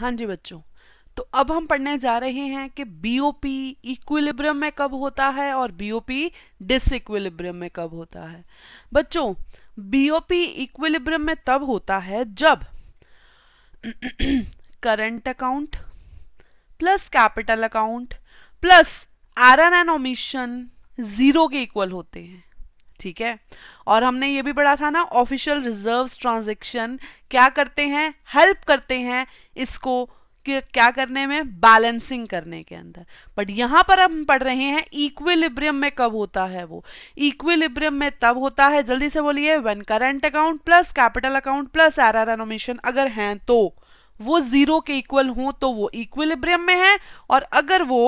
हाँ जी बच्चों तो अब हम पढ़ने जा रहे हैं कि बीओपी इक्विलिब्रियम में कब होता है और बीओपी डिसइक्विलिब्रियम में कब होता है बच्चों बीओपी इक्विलिब्रियम में तब होता है जब current account plus capital account plus error and omission zero के इक्वल होते हैं ठीक है और हमने ये भी पढ़ा था ना ऑफिशियल रिजर्व ट्रांजेक्शन क्या करते हैं हेल्प करते हैं इसको कि क्या करने में बैलेंसिंग करने के अंदर बट यहां पर हम पढ़ रहे हैं इक्विलिब्रियम में कब होता है वो इक्विलिब्रियम में तब होता है जल्दी से बोलिए when current account plus capital account plus errors and omission अगर हैं तो वो जीरो के इक्वल हों तो वो इक्विलिब्रियम में है और अगर वो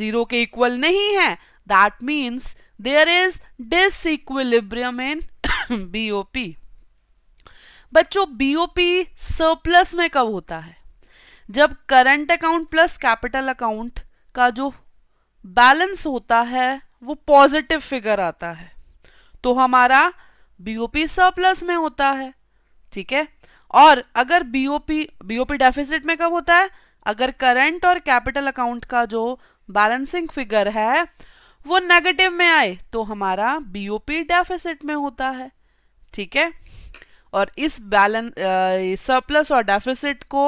जीरो के इक्वल नहीं है that means there is disequilibrium in BOP बच्चों BOP surplus में कब होता है जब current account plus capital account का जो बैलेंस होता है वो पॉजिटिव फिगर आता है तो हमारा BOP surplus में होता है ठीक है और अगर BOP बीओपी deficit में कब होता है अगर करंट और कैपिटल अकाउंट का जो बैलेंसिंग फिगर है वो नेगेटिव में आए तो हमारा बीओपी डेफिसिट में होता है ठीक है और इस बैलेंस सरप्लस और डेफिसिट को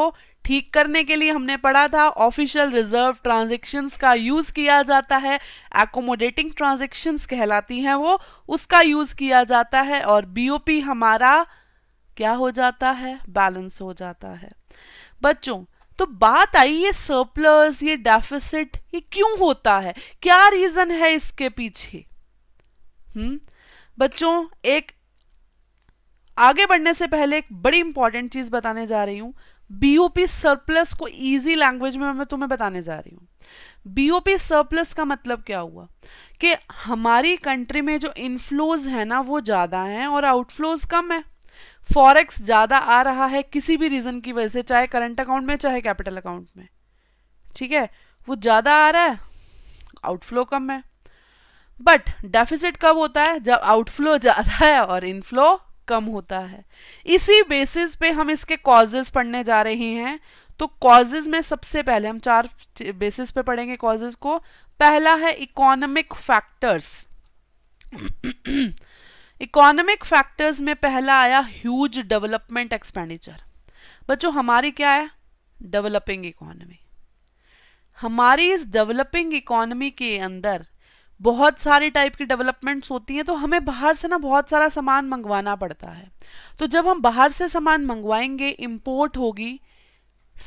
ठीक करने के लिए हमने पढ़ा था ऑफिशियल रिजर्व ट्रांजेक्शन्स का यूज़ किया जाता है एकोमोडेटिंग ट्रांजेक्शन्स कहलाती हैं वो उसका यूज़ किया जाता है और बीओपी हमारा क्या हो जाता है बैलेंस हो जाता है बच्चों तो बात आई ये सरप्लस ये डेफिसिट ये क्यों होता है क्या रीजन है इसके पीछे हम्म बच्चों एक आगे बढ़ने से पहले एक बड़ी इंपॉर्टेंट चीज बताने जा रही हूं बीओपी सरप्लस को इजी लैंग्वेज में मैं तुम्हें बताने जा रही हूं बीओपी सरप्लस का मतलब क्या हुआ कि हमारी कंट्री में जो इनफ्लोज है ना वो ज़्यादा हैं और आउटफ्लोज कम है फॉरेक्स ज़्यादा आ रहा है किसी भी रीज़न की वजह से चाहे करंट अकाउंट में चाहे कैपिटल अकाउंट में ठीक है वो ज़्यादा आ रहा है आउटफ्लो कम है बट डेफिसिट कब होता है जब आउटफ्लो ज़्यादा है और इनफ्लो कम होता है इसी बेसिस पे हम इसके कॉजेज पढ़ने जा रहे हैं तो कॉजेज में सबसे पहले हम चार बेसिस पे पढ़ेंगे कॉजेज को पहला है इकोनॉमिक फैक्टर्स इकोनॉमिक फैक्टर्स में पहला आया ह्यूज डेवलपमेंट एक्सपेंडिचर बच्चों हमारी क्या है डेवलपिंग इकोनॉमी हमारी इस डेवलपिंग इकोनॉमी के अंदर बहुत सारे टाइप की डेवलपमेंट्स होती हैं तो हमें बाहर से ना बहुत सारा सामान मंगवाना पड़ता है तो जब हम बाहर से सामान मंगवाएंगे इम्पोर्ट होगी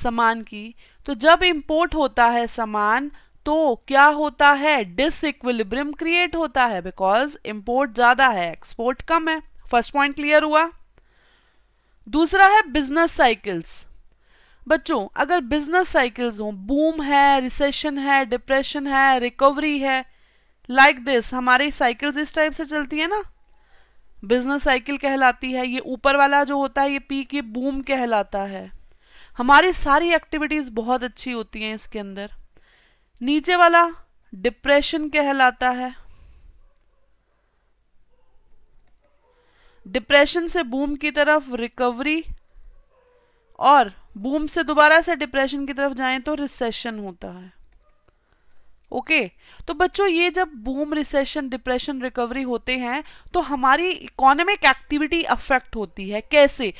सामान की तो जब इम्पोर्ट होता है सामान तो क्या होता है डिसइक्विलिब्रियम क्रिएट होता है बिकॉज इंपोर्ट ज्यादा है एक्सपोर्ट कम है फर्स्ट पॉइंट क्लियर हुआ दूसरा है बिजनेस साइकिल्स बच्चों अगर बिजनेस साइकिल्स हों बूम है रिसेशन है डिप्रेशन है रिकवरी है लाइक like दिस हमारी साइकिल्स इस टाइप से चलती है ना बिजनेस साइकिल कहलाती है ये ऊपर वाला जो होता है ये पी के बूम कहलाता है हमारी सारी एक्टिविटीज़ बहुत अच्छी होती हैं इसके अंदर नीचे वाला डिप्रेशन कहलाता है डिप्रेशन से बूम की तरफ रिकवरी और बूम से दोबारा से डिप्रेशन की तरफ जाएं तो रिसेशन होता है ओके okay. तो बच्चों ये जब बूम रिसेशन डिप्रेशन रिकवरी होते हैं तो हमारी इकोनॉमिक एक्टिविटी अफेक्ट होती है कैसे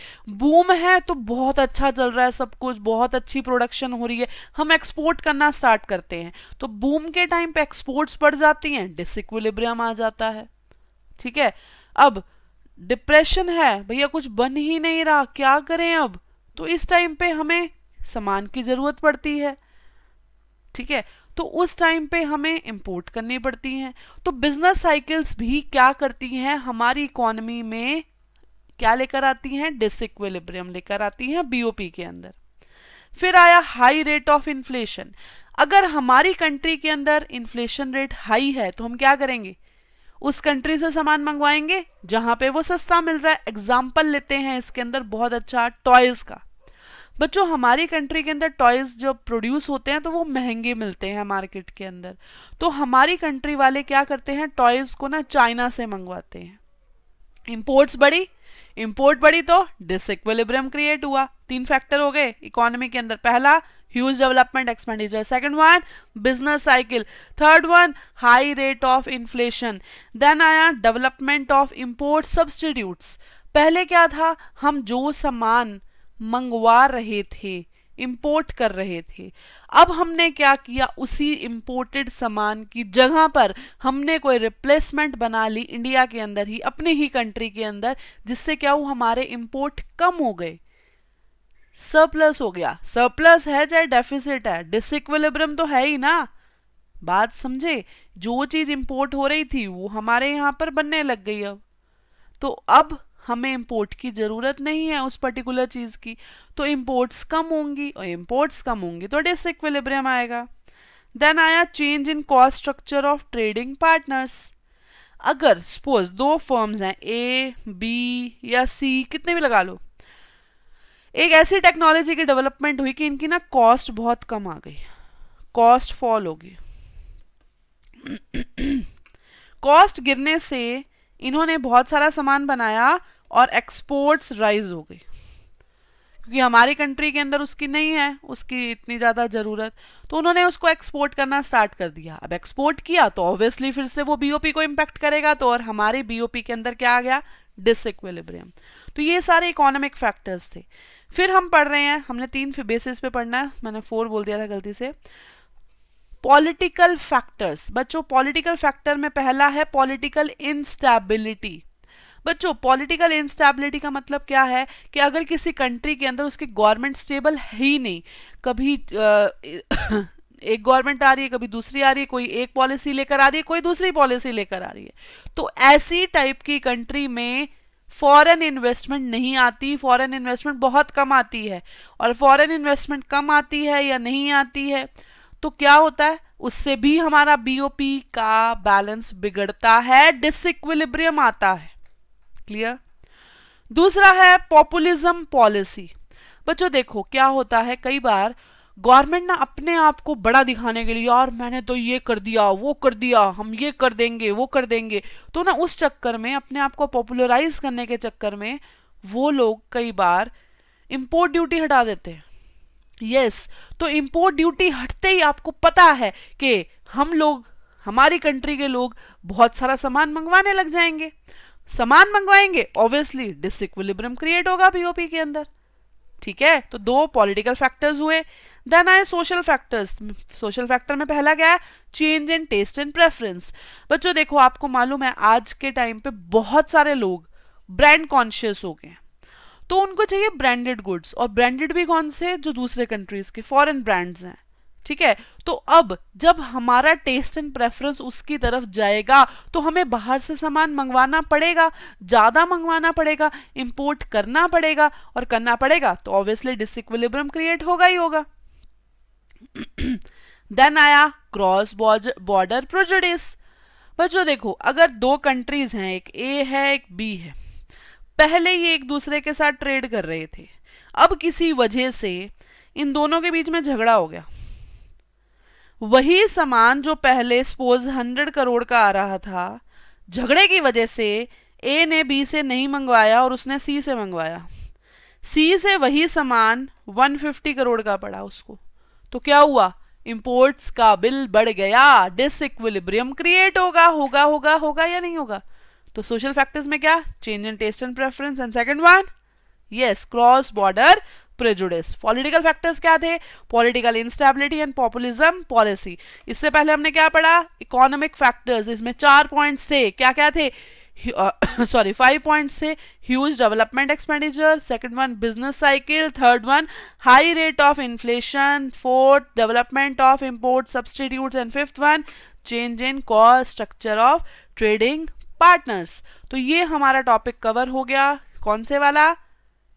बूम है तो बहुत अच्छा चल रहा है सब कुछ बहुत अच्छी प्रोडक्शन हो रही है हम एक्सपोर्ट करना स्टार्ट करते हैं तो बूम के टाइम पे एक्सपोर्ट्स बढ़ जाती हैं डिसिक्विलिब्रियम आ जाता है ठीक है अब डिप्रेशन है भैया कुछ बन ही नहीं रहा क्या करें अब तो इस टाइम पे हमें सामान की जरूरत पड़ती है ठीक है तो उस टाइम पे हमें इम्पोर्ट करनी पड़ती हैं तो बिजनेस साइकिल्स भी क्या करती हैं हमारी इकोनमी में क्या लेकर आती हैं डिसक्वेलिब्रियम लेकर आती हैं बीओपी के अंदर फिर आया हाई रेट ऑफ इन्फ्लेशन अगर हमारी कंट्री के अंदर इन्फ्लेशन रेट हाई है तो हम क्या करेंगे उस कंट्री से सामान मंगवाएंगे जहां पे वो सस्ता मिल रहा है एग्जाम्पल लेते हैं इसके अंदर बहुत अच्छा टॉयज का बच्चों हमारी कंट्री के अंदर टॉयज़ जो प्रोड्यूस होते हैं तो वो महंगे मिलते हैं मार्केट के अंदर तो हमारी कंट्री वाले क्या करते हैं टॉयज़ को ना चाइना से मंगवाते हैं इम्पोर्ट्स बड़ी इम्पोर्ट बड़ी तो डिसइक्विलिब्रियम क्रिएट हुआ तीन फैक्टर हो गए इकोनॉमी के अंदर पहला huge development expenditure second one business cycle third one high rate of inflation then आया डेवलपमेंट ऑफ इम्पोर्ट सब्सटीट्यूट्स पहले क्या था हम जो सामान मंगवा रहे थे इंपोर्ट कर रहे थे अब हमने क्या किया उसी इंपोर्टेड सामान की जगह पर हमने कोई रिप्लेसमेंट बना ली इंडिया के अंदर ही अपनी ही कंट्री के अंदर जिससे क्या वो हमारे इंपोर्ट कम हो गए सरप्लस हो गया सरप्लस है चाहे डेफिसिट है डिसइक्विलिब्रम तो है ही ना बात समझे जो चीज इंपोर्ट हो रही थी वो हमारे यहाँ पर बनने लग गई अब तो अब हमें इम्पोर्ट की ज़रूरत नहीं है उस पर्टिकुलर चीज़ की तो इम्पोर्ट्स कम होंगी और इम्पोर्ट्स कम होंगी तो डिसइक्विलिब्रियम आएगा देन आया change in cost structure of trading partners अगर सपोज दो फर्म्स हैं ए बी या सी कितने भी लगा लो एक ऐसी टेक्नोलॉजी की डेवलपमेंट हुई कि इनकी ना कॉस्ट बहुत कम आ गई कॉस्ट फॉल होगी कॉस्ट गिरने से इन्होंने बहुत सारा सामान बनाया और एक्सपोर्ट्स राइज हो गई क्योंकि हमारी कंट्री के अंदर उसकी नहीं है उसकी इतनी ज़्यादा ज़रूरत तो उन्होंने उसको एक्सपोर्ट करना स्टार्ट कर दिया अब एक्सपोर्ट किया तो ऑब्वियसली फिर से वो बीओपी को इम्पैक्ट करेगा तो और हमारे बीओपी के अंदर क्या आ गया डिसइक्विलिब्रियम तो ये सारे इकोनॉमिक फैक्टर्स थे फिर हम पढ़ रहे हैं हमने तीन बेसिस पे पढ़ना है मैंने फोर बोल दिया था गलती से पॉलिटिकल फैक्टर्स बच्चों पॉलिटिकल फैक्टर में पहला है पॉलिटिकल इंस्टेबिलिटी बच्चों पॉलिटिकल इंस्टेबिलिटी का मतलब क्या है कि अगर किसी कंट्री के अंदर उसकी गवर्नमेंट स्टेबल ही नहीं कभी आ, एक गवर्नमेंट आ रही है कभी दूसरी आ रही है कोई एक पॉलिसी लेकर आ रही है कोई दूसरी पॉलिसी लेकर आ रही है तो ऐसी टाइप की कंट्री में फॉरेन इन्वेस्टमेंट नहीं आती फॉरेन इन्वेस्टमेंट बहुत कम आती है और फॉरेन इन्वेस्टमेंट कम आती है या नहीं आती है तो क्या होता है उससे भी हमारा बीओपी का बैलेंस बिगड़ता है डिसइक्विलिब्रियम आता है क्लियर दूसरा है पॉपुलिज्म पॉलिसी बच्चों देखो क्या होता है कई बार गवर्नमेंट ना अपने आप को बड़ा दिखाने के लिए यार मैंने तो ये कर दिया वो कर दिया हम ये कर देंगे वो कर देंगे तो ना उस चक्कर में अपने आप को पॉपुलराइज करने के चक्कर में वो लोग कई बार इम्पोर्ट ड्यूटी हटा देते हैं यस yes, तो इम्पोर्ट ड्यूटी हटते ही आपको पता है कि हम लोग हमारी कंट्री के लोग बहुत सारा सामान मंगवाने लग जाएंगे समान मंगवाएंगे ऑब्वियसली डिसइक्विलिब्रियम क्रिएट होगा बीओपी के अंदर ठीक है तो दो पॉलिटिकल फैक्टर्स हुए देन आए सोशल फैक्टर्स सोशल फैक्टर में पहला क्या है change in taste and preference बच्चों देखो आपको मालूम है आज के टाइम पे बहुत सारे लोग ब्रांड कॉन्शियस हो गए हैं तो उनको चाहिए ब्रांडेड गुड्स और ब्रांडेड भी कौन से जो दूसरे कंट्रीज के फॉरेन ब्रांड्स हैं ठीक है तो अब जब हमारा टेस्ट एंड प्रेफरेंस उसकी तरफ जाएगा तो हमें बाहर से सामान मंगवाना पड़ेगा ज़्यादा मंगवाना पड़ेगा इंपोर्ट करना पड़ेगा और करना पड़ेगा तो ऑब्वियसली डिसइक्विलिब्रम क्रिएट होगा ही होगा देन आया क्रॉस बॉर्डर प्रोजेडिस बच्चों देखो अगर दो कंट्रीज हैं एक ए है एक बी है पहले ये एक दूसरे के साथ ट्रेड कर रहे थे अब किसी वजह से इन दोनों के बीच में झगड़ा हो गया वही सामान जो पहले सपोज हंड्रेड करोड़ का आ रहा था झगड़े की वजह से ए ने बी से नहीं मंगवाया और उसने सी से मंगवाया सी से वही सामान 150 करोड़ का पड़ा उसको तो क्या हुआ इम्पोर्ट्स का बिल बढ़ गया डिसक्विलिब्रियम क्रिएट होगा होगा होगा होगा या नहीं होगा तो सोशल फैक्टर्स में क्या change in taste and preference and second one yes cross border prejudice political factors क्या थे political instability and populism policy इससे पहले हमने क्या पढ़ा इकोनॉमिक फैक्टर्स इसमें चार पॉइंट्स थे क्या क्या थे सॉरी फाइव पॉइंट्स थे huge development expenditure second one business cycle third one high rate of inflation fourth development of import substitute and fifth one change in cost structure of trading partners तो ये हमारा topic cover हो गया कौन से वाला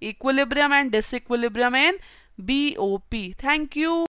equilibrium and disequilibrium in BOP. Thank you.